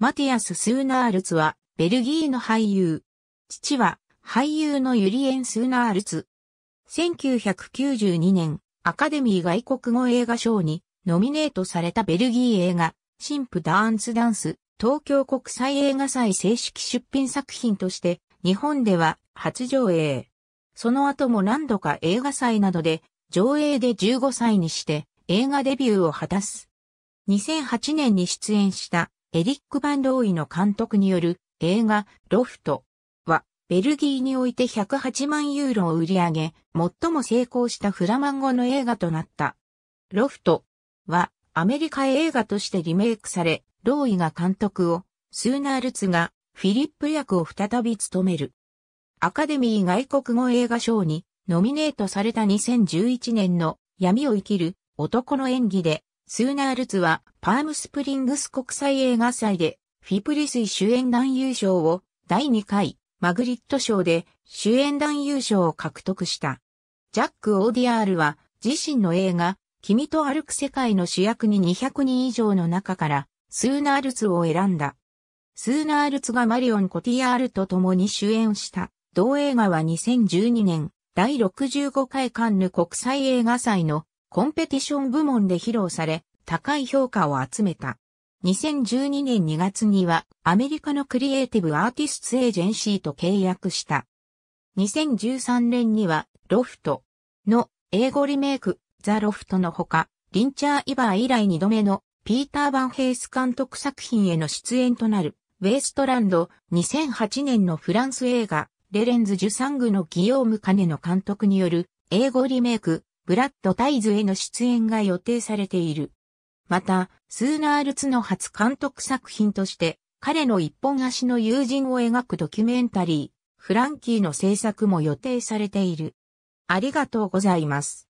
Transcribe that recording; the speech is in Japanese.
マティアス・スーナールツは、ベルギーの俳優。父は、俳優のユリエン・スーナールツ。1992年、アカデミー外国語映画賞に、ノミネートされたベルギー映画、神父ダーンスダンス、東京国際映画祭正式出品作品として、日本では初上映。その後も何度か映画祭などで、上映で15歳にして、映画デビューを果たす。2008年に出演したエリック・バンローイの監督による映画ロフトはベルギーにおいて108万ユーロを売り上げ、最も成功したフラマン語の映画となった。ロフトはアメリカ映画としてリメイクされ、ローイが監督を、スーナールツがフィリップ役を再び務める。アカデミー外国語映画賞にノミネートされた2011年の闇を生きる男の演技でスーナールツは、パームスプリングス国際映画祭で、フィプリスイ主演男優賞を第2回マグリット賞で主演男優賞を獲得した。ジャック・オーディアールは自身の映画君と歩く世界の主役に200人以上の中からスーナールツを選んだ。スーナールツがマリオン・コティアールと共に主演した同映画は2012年第65回カンヌ国際映画祭のコンペティション部門で披露され、高い評価を集めた。2012年2月にはアメリカのクリエイティブアーティストエージェンシーと契約した。2013年にはロフトの英語リメイクザ・ロフトのほか、リンチャー・イバー以来2度目のピーター・バンヘイス監督作品への出演となるウェイストランド2008年のフランス映画レレンズ・ジュサングのギヨーム・カネの監督による英語リメイクブラッド・タイズへの出演が予定されている。また、スーナールツの初監督作品として、彼の一本足の友人を描くドキュメンタリー、フランキーの制作も予定されている。ありがとうございます。